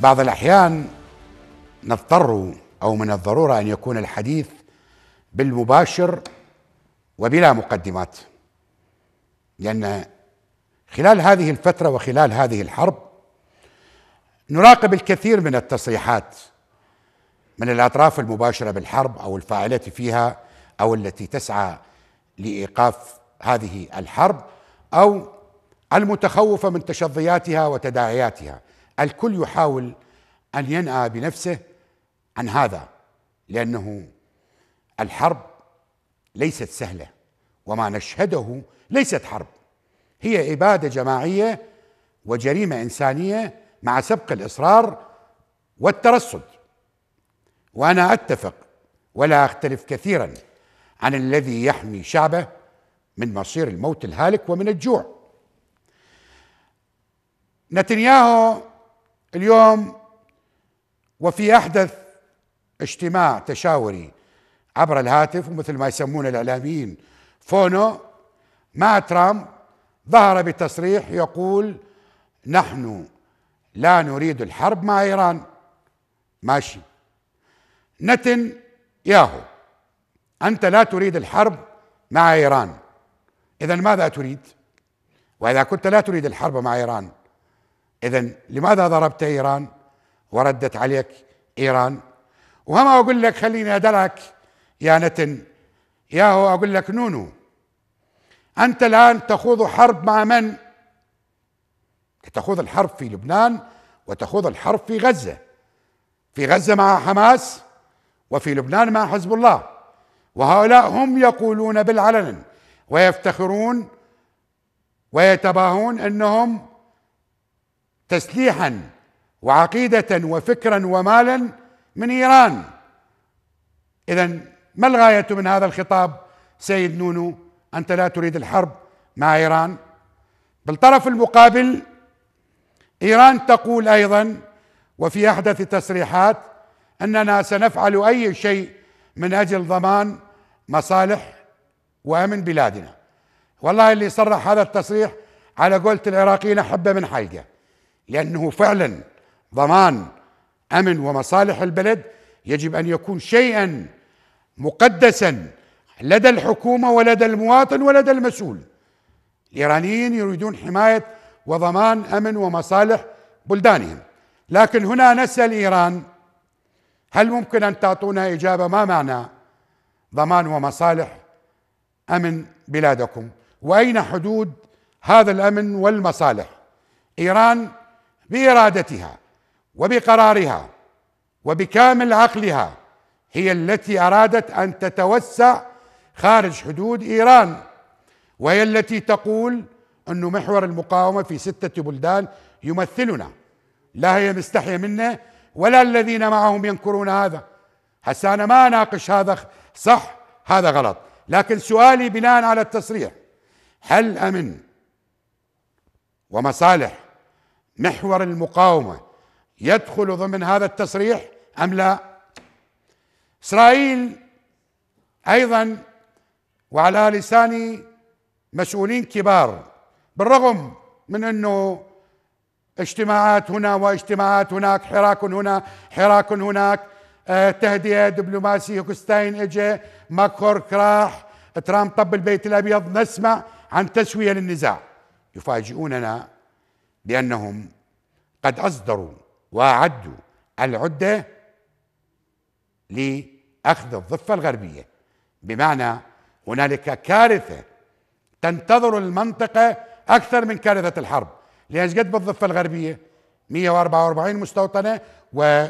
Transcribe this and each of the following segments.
بعض الأحيان نضطر أو من الضرورة أن يكون الحديث بالمباشر وبلا مقدمات لأن خلال هذه الفترة وخلال هذه الحرب نراقب الكثير من التصريحات من الأطراف المباشرة بالحرب أو الفاعلة فيها أو التي تسعى لإيقاف هذه الحرب أو المتخوفة من تشظياتها وتداعياتها الكل يحاول ان ينأى بنفسه عن هذا لانه الحرب ليست سهله وما نشهده ليست حرب هي اباده جماعيه وجريمه انسانيه مع سبق الاصرار والترصد وانا اتفق ولا اختلف كثيرا عن الذي يحمي شعبه من مصير الموت الهالك ومن الجوع نتنياهو اليوم وفي احدث اجتماع تشاوري عبر الهاتف ومثل ما يسمون الاعلاميين فونو مع ترامب ظهر بتصريح يقول نحن لا نريد الحرب مع ايران ماشي نتن ياهو انت لا تريد الحرب مع ايران اذا ماذا تريد واذا كنت لا تريد الحرب مع ايران إذا لماذا ضربت إيران وردت عليك إيران وهما أقول لك خليني ادرك يا نتن ياهو أقول لك نونو أنت الآن تخوض حرب مع من تخوض الحرب في لبنان وتخوض الحرب في غزة في غزة مع حماس وفي لبنان مع حزب الله وهؤلاء هم يقولون بالعلن ويفتخرون ويتباهون أنهم تسليحا وعقيده وفكرا ومالا من ايران اذا ما الغايه من هذا الخطاب سيد نونو انت لا تريد الحرب مع ايران بالطرف المقابل ايران تقول ايضا وفي احدث التصريحات اننا سنفعل اي شيء من اجل ضمان مصالح وامن بلادنا والله اللي صرح هذا التصريح على قولة العراقيين حبه من حلقه لأنه فعلا ضمان أمن ومصالح البلد يجب أن يكون شيئا مقدسا لدى الحكومة ولدى المواطن ولدى المسؤول الإيرانيين يريدون حماية وضمان أمن ومصالح بلدانهم لكن هنا نسأل إيران هل ممكن أن تعطونا إجابة ما معنى ضمان ومصالح أمن بلادكم وأين حدود هذا الأمن والمصالح إيران بارادتها وبقرارها وبكامل عقلها هي التي ارادت ان تتوسع خارج حدود ايران وهي التي تقول أن محور المقاومة في ستة بلدان يمثلنا لا هي مستحية منه ولا الذين معهم ينكرون هذا هسه أنا ما أناقش هذا صح هذا غلط لكن سؤالي بناء على التصريح هل أمن ومصالح محور المقاومه يدخل ضمن هذا التصريح ام لا؟ اسرائيل ايضا وعلى لسان مسؤولين كبار بالرغم من انه اجتماعات هنا واجتماعات هناك حراك هنا حراك هناك اه تهدئه دبلوماسيه كوستاين اجى ماكورك راح ترامب طب البيت الابيض نسمع عن تسويه للنزاع يفاجئوننا بأنهم قد أصدروا وأعدوا العدة لأخذ الضفة الغربية بمعنى هنالك كارثة تنتظر المنطقة أكثر من كارثة الحرب لأنش قد بالضفة الغربية 144 مستوطنة و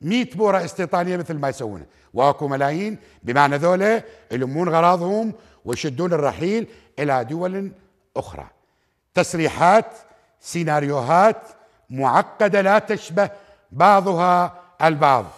100 بورة استيطانية مثل ما يسوونه واكو ملايين بمعنى ذولا يلمون غراضهم ويشدون الرحيل إلى دول أخرى تسريحات سيناريوهات معقده لا تشبه بعضها البعض